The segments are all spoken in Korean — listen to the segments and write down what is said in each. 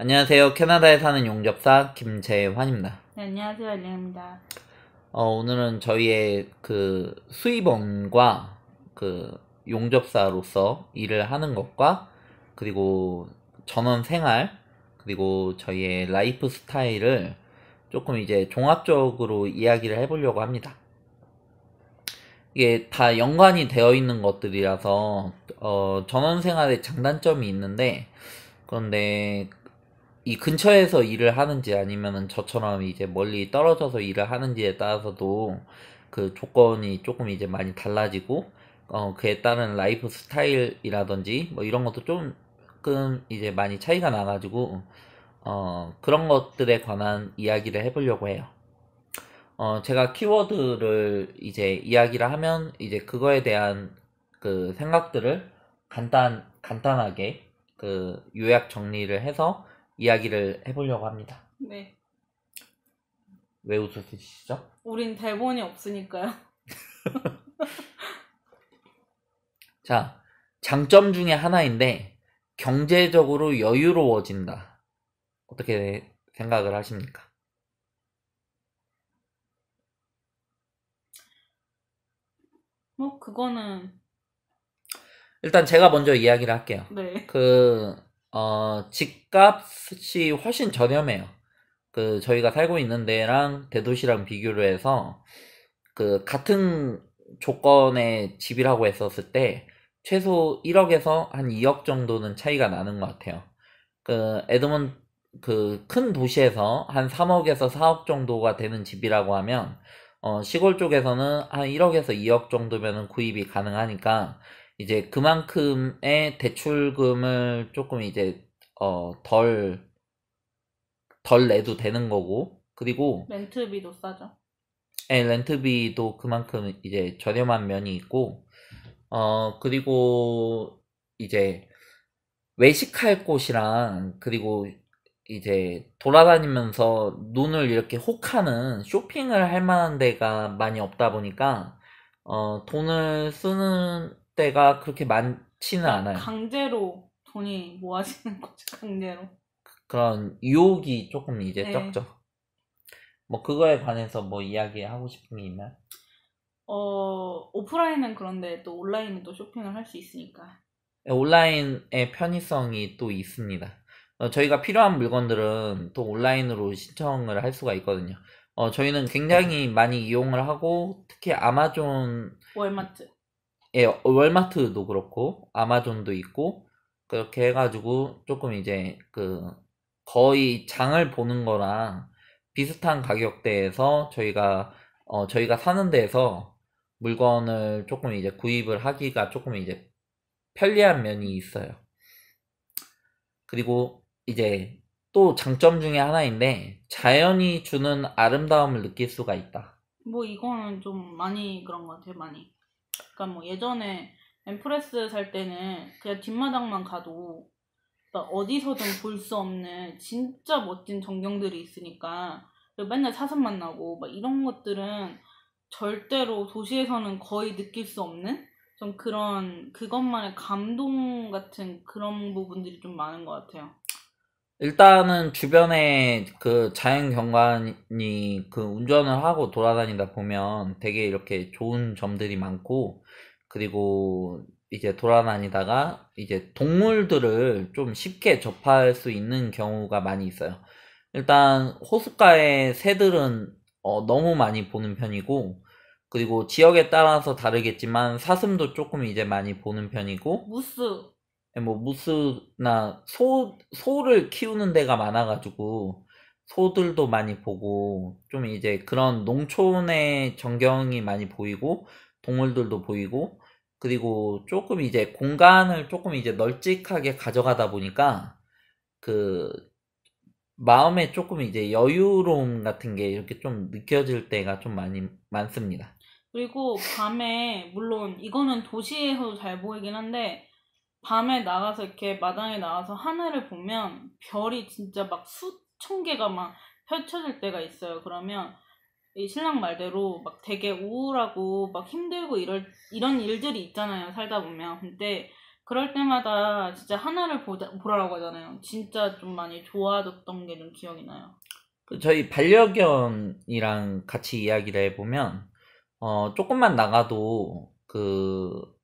안녕하세요. 캐나다에 사는 용접사 김재환입니다. 네, 안녕하세요. 엘리입니다. 어, 오늘은 저희의 그 수입원과 그 용접사로서 일을 하는 것과 그리고 전원 생활 그리고 저희의 라이프 스타일을 조금 이제 종합적으로 이야기를 해보려고 합니다. 이게 다 연관이 되어 있는 것들이라서 어, 전원 생활의 장단점이 있는데 그런데 이 근처에서 일을 하는지 아니면은 저처럼 이제 멀리 떨어져서 일을 하는지에 따라서도 그 조건이 조금 이제 많이 달라지고 어 그에 따른 라이프 스타일이라든지 뭐 이런 것도 조금 이제 많이 차이가 나가지고 어 그런 것들에 관한 이야기를 해보려고 해요. 어 제가 키워드를 이제 이야기를 하면 이제 그거에 대한 그 생각들을 간단 간단하게 그 요약 정리를 해서 이야기를 해보려고 합니다. 네. 왜 웃으시죠? 우린 대본이 없으니까요. 자, 장점 중에 하나인데 경제적으로 여유로워진다. 어떻게 생각을 하십니까? 뭐 그거는 일단 제가 먼저 이야기를 할게요. 네. 그 어, 집값이 훨씬 저렴해요. 그 저희가 살고 있는 데랑 대도시랑 비교를 해서 그 같은 조건의 집이라고 했었을 때 최소 1억에서 한 2억 정도는 차이가 나는 것 같아요. 그 에드먼 그 큰 도시에서 한 3억에서 4억 정도가 되는 집이라고 하면 어, 시골 쪽에서는 한 1억에서 2억 정도면은 구입이 가능하니까 이제 그만큼의 대출금을 조금 이제 어덜덜 덜 내도 되는 거고 그리고 렌트비도 싸죠. 예, 렌트비도 그만큼 이제 저렴한 면이 있고 어 그리고 이제 외식할 곳이랑 그리고 이제 돌아다니면서 눈을 이렇게 혹하는 쇼핑을 할 만한 데가 많이 없다 보니까 어 돈을 쓰는 때가 그렇게 많지는 않아요. 강제로 돈이 모아지는 거죠. 강제로. 그런 유혹이 조금 이제 네. 적죠. 뭐 그거에 관해서 뭐 이야기하고 싶은 게 있나요? 어 오프라인은 그런데 또 온라인은 또 쇼핑을 할 수 있으니까. 네, 온라인의 편의성이 또 있습니다. 어, 저희가 필요한 물건들은 또 온라인으로 신청을 할 수가 있거든요. 어, 저희는 굉장히 많이 이용을 하고 특히 아마존 월마트 예, 월마트도 그렇고 아마존도 있고 그렇게 해가지고 조금 이제 그 거의 장을 보는 거랑 비슷한 가격대에서 저희가 어 저희가 사는 데에서 물건을 조금 이제 구입을 하기가 조금 이제 편리한 면이 있어요. 그리고 이제 또 장점 중에 하나인데 자연이 주는 아름다움을 느낄 수가 있다. 뭐 이거는 좀 많이 그런 것 같아요, 많이. 그러니까 뭐 예전에 엠프레스 살 때는 그냥 뒷마당만 가도 그러니까 어디서든 볼 수 없는 진짜 멋진 전경들이 있으니까 맨날 사슴 만나고 막 이런 것들은 절대로 도시에서는 거의 느낄 수 없는 좀 그런 그것만의 감동 같은 그런 부분들이 좀 많은 것 같아요. 일단은 주변에 그 자연 경관이 그 운전을 하고 돌아다니다 보면 되게 이렇게 좋은 점들이 많고 그리고 이제 돌아다니다가 이제 동물들을 좀 쉽게 접할 수 있는 경우가 많이 있어요. 일단 호숫가의 새들은 어, 너무 많이 보는 편이고 그리고 지역에 따라서 다르겠지만 사슴도 조금 이제 많이 보는 편이고 무스 네, 뭐 무스나 소 소를 키우는 데가 많아가지고 소들도 많이 보고 좀 이제 그런 농촌의 전경이 많이 보이고 동물들도 보이고 그리고 조금 이제 공간을 조금 이제 널찍하게 가져가다 보니까 그 마음에 조금 이제 여유로움 같은 게 이렇게 좀 느껴질 때가 좀 많이 많습니다. 그리고 밤에 물론 이거는 도시에서도 잘 보이긴 한데 밤에 나가서 이렇게 마당에 나와서 하늘을 보면 별이 진짜 막 수천 개가 막 펼쳐질 때가 있어요. 그러면 이 신랑 말대로 막 되게 우울하고 막 힘들고 이럴 이런 일들이 있잖아요. 살다 보면. 근데 그럴 때마다 진짜 하늘을 보자, 보라고 하잖아요. 진짜 좀 많이 좋아졌던 게 좀 기억이 나요. 그 저희 반려견이랑 같이 이야기를 해보면, 어, 조금만 나가도 그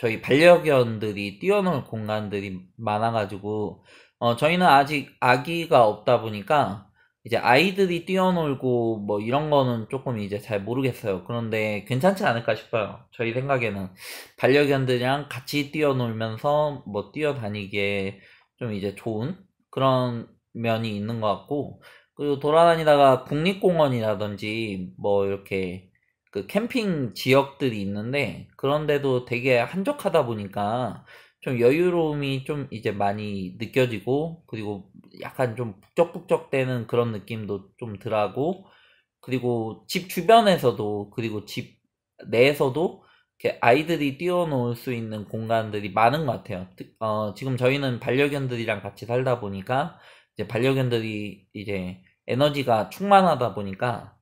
저희 반려견들이 뛰어놀 공간들이 많아가지고 어, 저희는 아직 아기가 없다 보니까 이제 아이들이 뛰어놀고 뭐 이런 거는 조금 이제 잘 모르겠어요. 그런데 괜찮지 않을까 싶어요. 저희 생각에는 반려견들이랑 같이 뛰어놀면서 뭐 뛰어다니기에 좀 이제 좋은 그런 면이 있는 것 같고 그리고 돌아다니다가 국립공원이라든지 뭐 이렇게 그 캠핑 지역들이 있는데 그런데도 되게 한적하다 보니까 좀 여유로움이 좀 이제 많이 느껴지고 그리고 약간 좀 북적북적대는 그런 느낌도 좀 들하고 그리고 집 주변에서도 그리고 집 내에서도 이렇게 아이들이 뛰어놀 수 있는 공간들이 많은 것 같아요. 어, 지금 저희는 반려견들이랑 같이 살다 보니까 이제 반려견들이 이제 에너지가 충만하다 보니까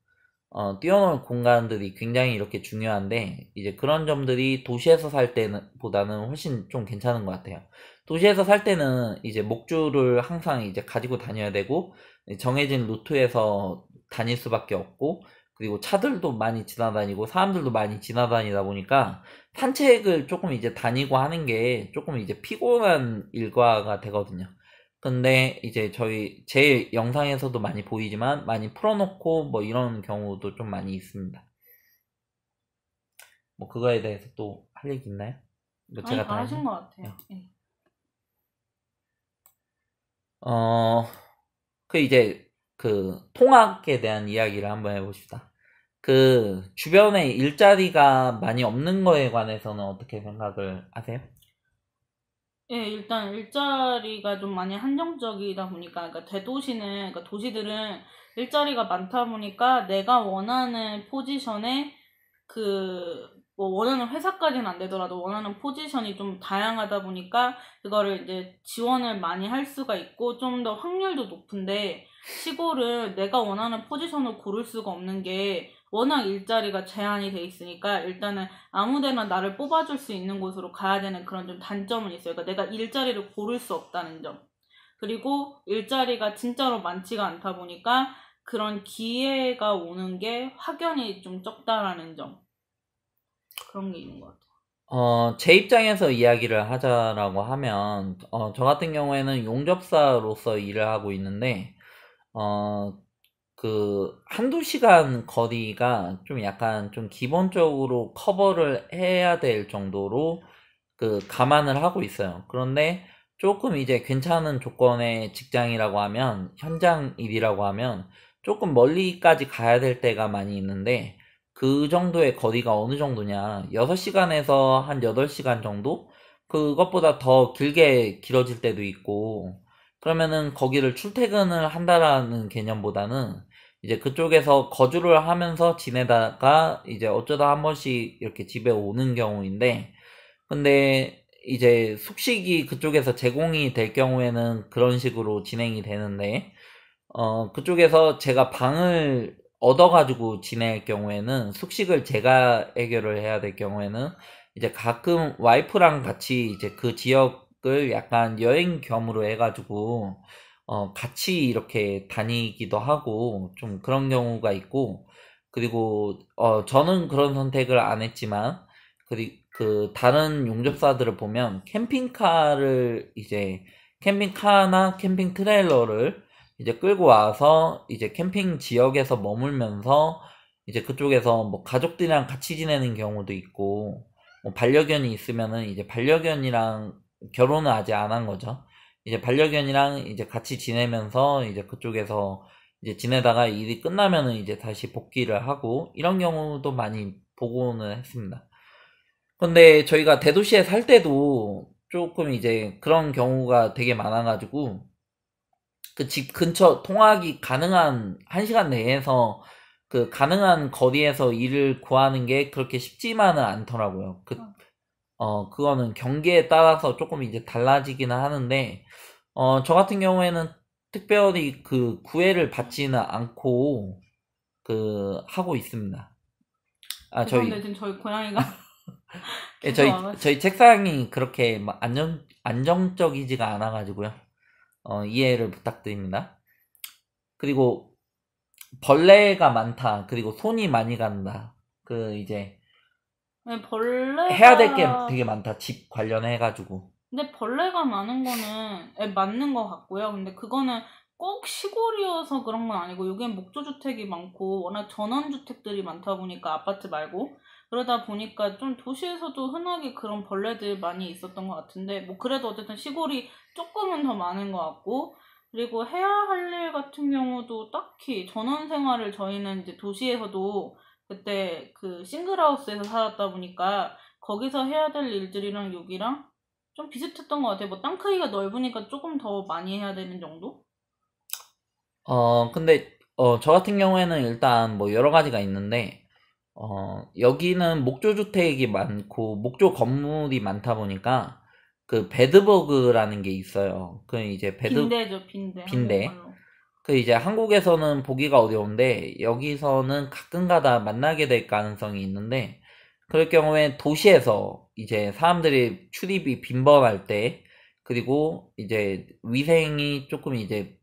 어, 뛰어놀 공간들이 굉장히 이렇게 중요한데 이제 그런 점들이 도시에서 살 때는 보다는 훨씬 좀 괜찮은 것 같아요. 도시에서 살 때는 이제 목줄을 항상 이제 가지고 다녀야 되고 정해진 루트에서 다닐 수밖에 없고 그리고 차들도 많이 지나다니고 사람들도 많이 지나다니다 보니까 산책을 조금 이제 다니고 하는 게 조금 이제 피곤한 일과가 되거든요. 근데 이제 저희 제 영상에서도 많이 보이지만 많이 풀어놓고 뭐 이런 경우도 좀 많이 있습니다. 뭐 그거에 대해서 또 할 얘기 있나요? 뭐 제가 아다 하신 것 같아요. 네. 예. 어, 그 이제 그 통학에 대한 이야기를 한번 해봅시다. 그 주변에 일자리가 많이 없는 거에 관해서는 어떻게 생각을 하세요? 예, 일단 일자리가 좀 많이 한정적이다 보니까, 그러니까 대도시는, 그러니까 도시들은 일자리가 많다 보니까 내가 원하는 포지션에 그, 뭐 원하는 회사까지는 안 되더라도 원하는 포지션이 좀 다양하다 보니까 그거를 이제 지원을 많이 할 수가 있고 좀 더 확률도 높은데 시골은 내가 원하는 포지션을 고를 수가 없는 게 워낙 일자리가 제한이 돼 있으니까 일단은 아무데나 나를 뽑아줄 수 있는 곳으로 가야 되는 그런 좀 단점은 있어요. 그러니까 내가 일자리를 고를 수 없다는 점. 그리고 일자리가 진짜로 많지가 않다 보니까 그런 기회가 오는 게 확연히 좀 적다라는 점. 그런 게 있는 것 같아요. 어, 제 입장에서 이야기를 하자라고 하면, 어, 저 같은 경우에는 용접사로서 일을 하고 있는데, 어, 그 한두 시간 거리가 좀 약간 좀 기본적으로 커버를 해야 될 정도로 그 감안을 하고 있어요. 그런데 조금 이제 괜찮은 조건의 직장이라고 하면 현장 일이라고 하면 조금 멀리까지 가야 될 때가 많이 있는데 그 정도의 거리가 어느 정도냐 6시간에서 한 8시간 정도 그것보다 더 길게 길어질 때도 있고 그러면은 거기를 출퇴근을 한다라는 개념보다는 이제 그쪽에서 거주를 하면서 지내다가 이제 어쩌다 한 번씩 이렇게 집에 오는 경우인데 근데 이제 숙식이 그쪽에서 제공이 될 경우에는 그런 식으로 진행이 되는데 어 그쪽에서 제가 방을 얻어가지고 지낼 경우에는 숙식을 제가 해결을 해야 될 경우에는 이제 가끔 와이프랑 같이 이제 그 지역을 약간 여행 겸으로 해가지고 어, 같이 이렇게 다니기도 하고 좀 그런 경우가 있고 그리고 어, 저는 그런 선택을 안 했지만 그그 다른 용접사들을 보면 캠핑카를 이제 캠핑카나 캠핑 트레일러를 이제 끌고 와서 이제 캠핑 지역에서 머물면서 이제 그쪽에서 뭐 가족들이랑 같이 지내는 경우도 있고 뭐 반려견이 있으면은 이제 반려견이랑 결혼을 아직 안 한 거죠. 이제 반려견이랑 이제 같이 지내면서 이제 그쪽에서 이제 지내다가 일이 끝나면은 이제 다시 복귀를 하고 이런 경우도 많이 보고는 했습니다. 근데 저희가 대도시에 살 때도 조금 이제 그런 경우가 되게 많아가지고 그 집 근처 통학이 가능한 한 시간 내에서 그 가능한 거리에서 일을 구하는 게 그렇게 쉽지만은 않더라고요. 그 어. 어, 그거는 경기에 따라서 조금 이제 달라지기는 하는데, 어, 저 같은 경우에는 특별히 그 구애를 받지는 않고, 그, 하고 있습니다. 아, 저희. 지금 저희 고양이가. 예, 저희, 저희 책상이 그렇게 막 뭐 안정, 안정적이지가 않아가지고요. 어, 이해를 부탁드립니다. 그리고 벌레가 많다. 그리고 손이 많이 간다. 그, 이제, 네, 벌레 해야 될 게 되게 많다. 집 관련해 가지고. 근데 벌레가 많은 거는 맞는 것 같고요. 근데 그거는 꼭 시골이어서 그런 건 아니고 여기엔 목조주택이 많고 워낙 전원주택들이 많다 보니까 아파트 말고 그러다 보니까 좀 도시에서도 흔하게 그런 벌레들 많이 있었던 것 같은데 뭐 그래도 어쨌든 시골이 조금은 더 많은 것 같고 그리고 해야 할 일 같은 경우도 딱히 전원 생활을 저희는 이제 도시에서도 그때 그 싱글하우스에서 살았다 보니까 거기서 해야 될 일들이랑 여기랑 좀 비슷했던 것 같아요. 뭐 땅 크기가 넓으니까 조금 더 많이 해야 되는 정도? 어, 근데 어, 저 같은 경우에는 일단 뭐 여러 가지가 있는데 어, 여기는 목조 주택이 많고 목조 건물이 많다 보니까 그배드버그라는게 있어요. 그 이제 배드 빈대죠, 빈대. 빈대. 그 이제 한국에서는 보기가 어려운데 여기서는 가끔가다 만나게 될 가능성이 있는데 그럴 경우에 도시에서 이제 사람들이 출입이 빈번할 때 그리고 이제 위생이 조금 이제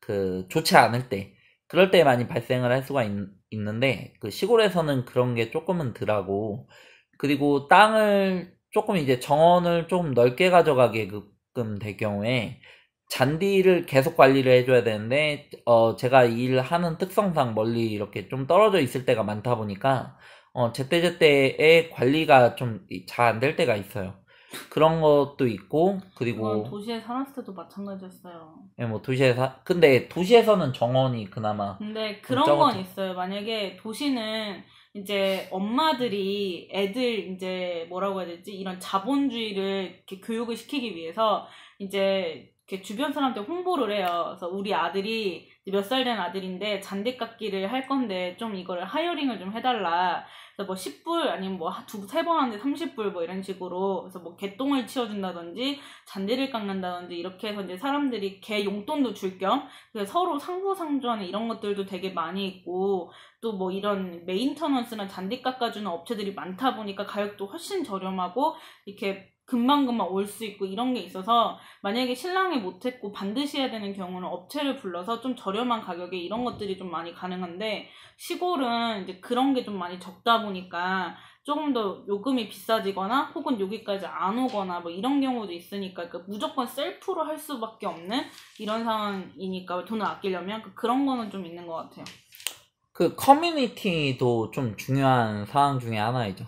그 좋지 않을 때 그럴 때 많이 발생을 할 수가 있, 는데그 시골에서는 그런 게 조금은 덜하고 그리고 땅을 조금 이제 정원을 조금 넓게 가져가게끔 될 경우에 잔디를 계속 관리를 해줘야 되는데 어 제가 일하는 특성상 멀리 이렇게 좀 떨어져 있을 때가 많다 보니까 어 제때제때의 관리가 좀 잘 안 될 때가 있어요. 그런 것도 있고 그리고 도시에 살았을 때도 마찬가지였어요. 예, 네, 뭐 도시에 사 근데 도시에서는 정원이 그나마 근데 그런 적었죠. 건 있어요. 만약에 도시는 이제 엄마들이 애들 이제 뭐라고 해야 되지 이런 자본주의를 이렇게 교육을 시키기 위해서 이제 이렇게 주변 사람들 홍보를 해요. 그래서 우리 아들이 몇 살 된 아들인데 잔디깎기를 할 건데 좀 이거를 하이어링을 좀 해달라. 그래서 뭐 10불 아니면 뭐두세 번 하는데 30불 뭐 이런 식으로 그래서 뭐 개똥을 치워준다든지 잔디를 깎는다든지 이렇게 해서 이제 사람들이 개 용돈도 줄 겸 그 서로 상부상조하는 이런 것들도 되게 많이 있고 또 뭐 이런 메인터넌스나 잔디 깎아주는 업체들이 많다 보니까 가격도 훨씬 저렴하고 이렇게 금방금방 올 수 있고 이런 게 있어서 만약에 신랑이 못했고 반드시 해야 되는 경우는 업체를 불러서 좀 저렴한 가격에 이런 것들이 좀 많이 가능한데 시골은 이제 그런 게 좀 많이 적다 보니까 조금 더 요금이 비싸지거나 혹은 여기까지 안 오거나 뭐 이런 경우도 있으니까 그러니까 무조건 셀프로 할 수밖에 없는 이런 상황이니까 돈을 아끼려면 그 그런 거는 좀 있는 것 같아요. 그 커뮤니티도 좀 중요한 사항 중에 하나이죠.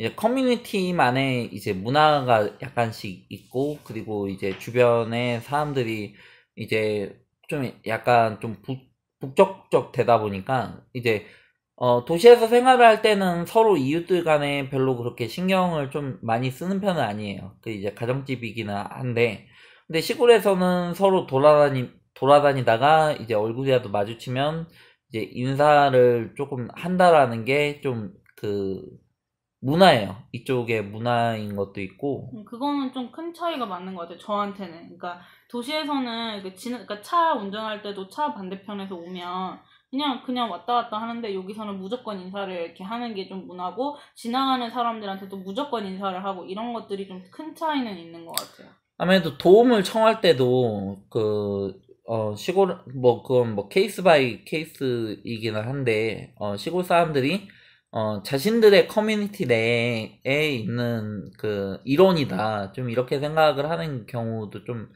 이제 커뮤니티만의 이제 문화가 약간씩 있고 그리고 이제 주변에 사람들이 이제 좀 약간 좀 부, 북적적 되다 보니까 이제 어, 도시에서 생활할 때는 서로 이웃들 간에 별로 그렇게 신경을 좀 많이 쓰는 편은 아니에요. 그 이제 가정집이긴 한데, 근데 시골에서는 서로 돌아다니, 돌아다니다가 이제 얼굴이라도 마주치면 이제 인사를 조금 한다라는 게 좀 그, 문화예요. 이쪽에 문화인 것도 있고. 음, 그거는 좀 큰 차이가 맞는 것 같아요. 저한테는. 그러니까 도시에서는 그 진, 그러니까 차 운전할 때도 차 반대편에서 오면 그냥 그냥 왔다 갔다 하는데 여기서는 무조건 인사를 이렇게 하는 게 좀 문화고 지나가는 사람들한테도 무조건 인사를 하고 이런 것들이 좀 큰 차이는 있는 것 같아요. 아무래도 도움을 청할 때도 그 어, 시골 뭐 그건 뭐 케이스 바이 케이스이기는 한데 어, 시골 사람들이 어, 자신들의 커뮤니티 내에 있는 그 이론이다. 좀 이렇게 생각을 하는 경우도 좀,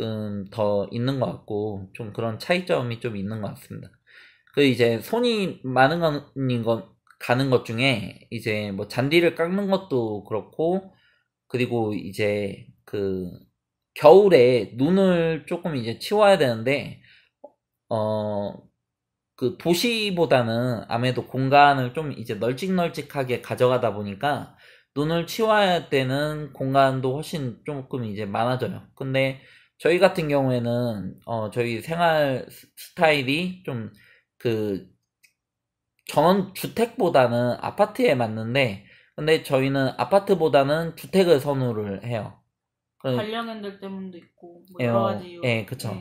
음, 더 있는 것 같고, 좀 그런 차이점이 좀 있는 것 같습니다. 그 이제 손이 많은 건, 건 가는 것 중에 이제 뭐 잔디를 깎는 것도 그렇고, 그리고 이제 그 겨울에 눈을 조금 이제 치워야 되는데, 어, 그 도시보다는 아무래도 공간을 좀 이제 널찍널찍하게 가져가다 보니까 눈을 치워야 되는 공간도 훨씬 조금 이제 많아져요. 근데 저희 같은 경우에는 어 저희 생활 스타일이 좀 그 전원 주택보다는 아파트에 맞는데 근데 저희는 아파트보다는 주택을 선호를 해요. 그 관련인들 때문도 있고 뭐 예, 여러 가지. 예, 그렇죠.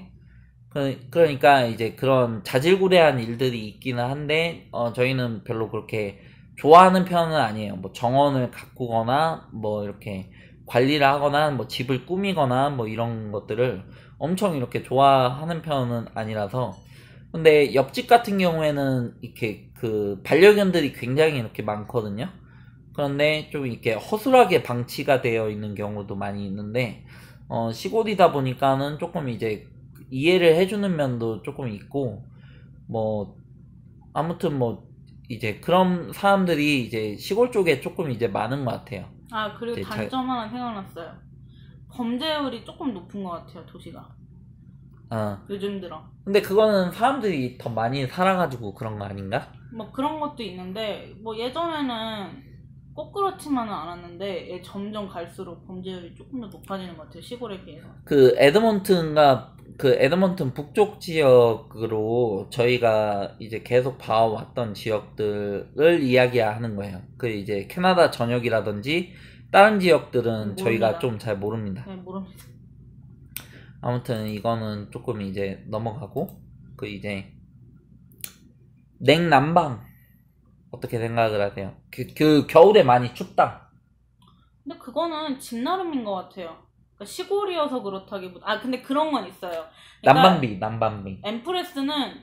그러니까 이제 그런 자질구레한 일들이 있기는 한데 어, 저희는 별로 그렇게 좋아하는 편은 아니에요. 뭐 정원을 가꾸거나 뭐 이렇게 관리를 하거나 뭐 집을 꾸미거나 뭐 이런 것들을 엄청 이렇게 좋아하는 편은 아니라서 근데 옆집 같은 경우에는 이렇게 그 반려견들이 굉장히 이렇게 많거든요. 그런데 좀 이렇게 허술하게 방치가 되어 있는 경우도 많이 있는데 어, 시골이다 보니까는 조금 이제 이해를 해주는 면도 조금 있고 뭐 아무튼 뭐 이제 그런 사람들이 이제 시골 쪽에 조금 이제 많은 것 같아요. 아 그리고 단점 자... 하나 생각났어요. 범죄율이 조금 높은 것 같아요 도시가. 아 요즘 들어. 근데 그거는 사람들이 더 많이 살아가지고 그런 거 아닌가? 뭐 그런 것도 있는데 뭐 예전에는 꼭 그렇지만은 않았는데 예, 점점 갈수록 범죄율이 조금 더 높아지는 것 같아요 시골에 비해서. 그에드먼튼가 그 에드먼튼 북쪽 지역으로 저희가 이제 계속 봐왔던 지역들을 이야기하는 거예요. 그 이제 캐나다 전역이라든지 다른 지역들은 모릅니다. 저희가 좀잘 모릅니다. 네, 모릅니다. 아무튼 이거는 조금 이제 넘어가고 그 이제 냉난방 어떻게 생각을 하세요? 그, 그 겨울에 많이 춥다. 근데 그거는 진 나름인 것 같아요. 그러니까 시골이어서 그렇다기보다 아 근데 그런 건 있어요. 그러니까 난방비 난방비. 엠프레스는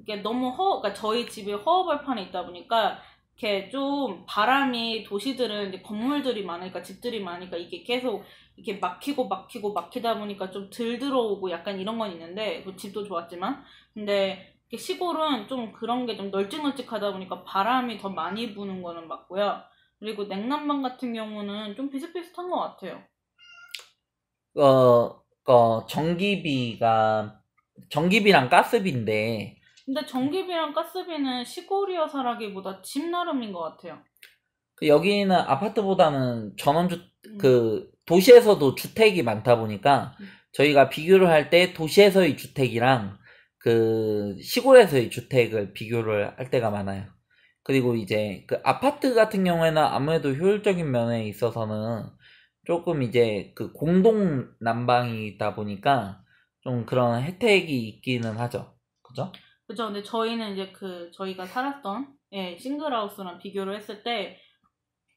이게 너무 허 그러니까 저희 집이 허허벌판에 있다 보니까 이렇게 좀 바람이 도시들은 이제 건물들이 많으니까 집들이 많으니까 이게 계속 이렇게 막히고 막히고 막히다 보니까 좀들 들어오고 약간 이런 건 있는데 그 집도 좋았지만 근데 시골은 좀 그런 게 좀 널찍널찍하다 보니까 바람이 더 많이 부는 거는 맞고요. 그리고 냉난방 같은 경우는 좀 비슷비슷한 것 같아요. 어, 어 전기비가 전기비랑 가스비인데 근데 전기비랑 가스비는 시골이어서라기보다 집 나름인 것 같아요. 그 여기는 아파트보다는 전원주 음. 그 도시에서도 주택이 많다 보니까 음. 저희가 비교를 할 때 도시에서의 주택이랑 그 시골에서의 주택을 비교를 할 때가 많아요. 그리고 이제 그 아파트 같은 경우에는 아무래도 효율적인 면에 있어서는 조금 이제 그 공동 난방이다 보니까 좀 그런 혜택이 있기는 하죠. 그죠? 그죠. 근데 저희는 이제 그 저희가 살았던 예, 싱글하우스랑 비교를 했을 때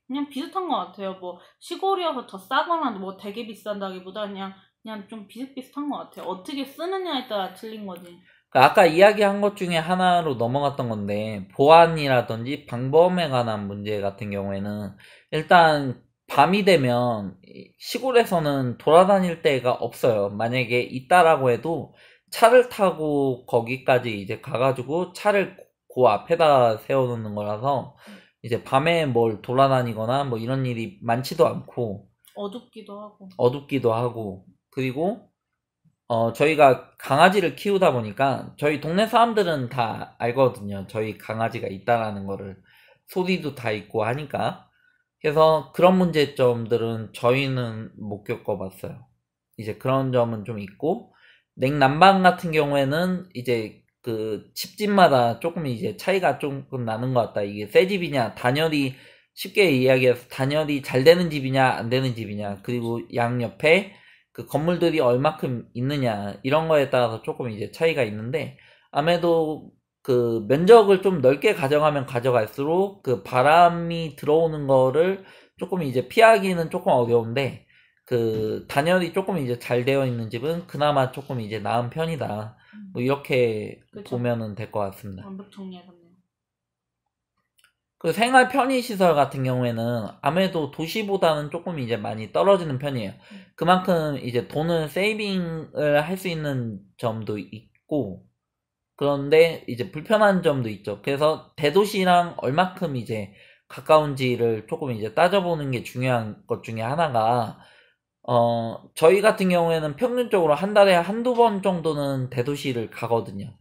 그냥 비슷한 것 같아요. 뭐 시골이어서 더 싸거나 뭐 되게 비싼다기보다 그냥 그냥 좀 비슷비슷한 것 같아요. 어떻게 쓰느냐에 따라 틀린 거지. 그러니까 아까 이야기한 것 중에 하나로 넘어갔던 건데 보안이라든지 방법에 관한 문제 같은 경우에는 일단 밤이 되면 시골에서는 돌아다닐 데가 없어요. 만약에 있다라고 해도 차를 타고 거기까지 이제 가가지고 차를 그 앞에다 세워놓는 거라서 이제 밤에 뭘 돌아다니거나 뭐 이런 일이 많지도 않고 어둡기도 하고 어둡기도 하고 그리고 어 저희가 강아지를 키우다 보니까 저희 동네 사람들은 다 알거든요. 저희 강아지가 있다라는 거를 소리도 다 있고 하니까 그래서 그런 문제점들은 저희는 못 겪어봤어요. 이제 그런 점은 좀 있고 냉난방 같은 경우에는 이제 그 집집마다 조금 이제 차이가 조금 나는 것 같다. 이게 새 집이냐 단열이 쉽게 이야기해서 단열이 잘 되는 집이냐 안 되는 집이냐 그리고 양옆에 그 건물들이 얼마큼 있느냐 이런 거에 따라서 조금 이제 차이가 있는데 아무래도 그 면적을 좀 넓게 가져가면 가져갈수록 그 바람이 들어오는 거를 조금 이제 피하기는 조금 어려운데 그 단열이 조금 이제 잘 되어 있는 집은 그나마 조금 이제 나은 편이다. 뭐 음. 이렇게 그렇죠. 보면은 될 것 같습니다. 그 생활 편의 시설 같은 경우에는 아무래도 도시보다는 조금 이제 많이 떨어지는 편이에요. 음. 그만큼 이제 돈을 세이빙을 할 수 있는 점도 있고 그런데 이제 불편한 점도 있죠. 그래서 대도시랑 얼마큼 이제 가까운지를 조금 이제 따져보는 게 중요한 것 중에 하나가 어 저희 같은 경우에는 평균적으로 한 달에 한두 번 정도는 대도시를 가거든요.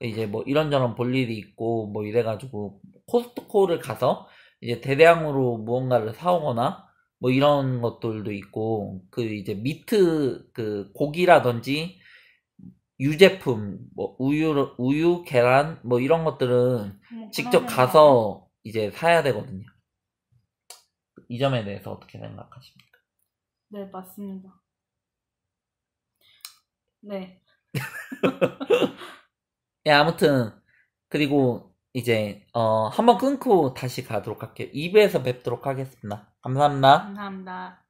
이제 뭐 이런저런 볼 일이 있고 뭐 이래가지고 코스트코를 가서 이제 대량으로 무언가를 사오거나 뭐 이런 것들도 있고 그 이제 미트 그 고기라든지 유제품, 뭐 우유, 우유, 계란 뭐 이런 것들은 뭐 직접 가서 이제 사야 되거든요. 이 점에 대해서 어떻게 생각하십니까? 네, 맞습니다. 네. 예, 아무튼 그리고 이제 어 한번 끊고 다시 가도록 할게요. 2부에서 뵙도록 하겠습니다. 감사합니다. 감사합니다.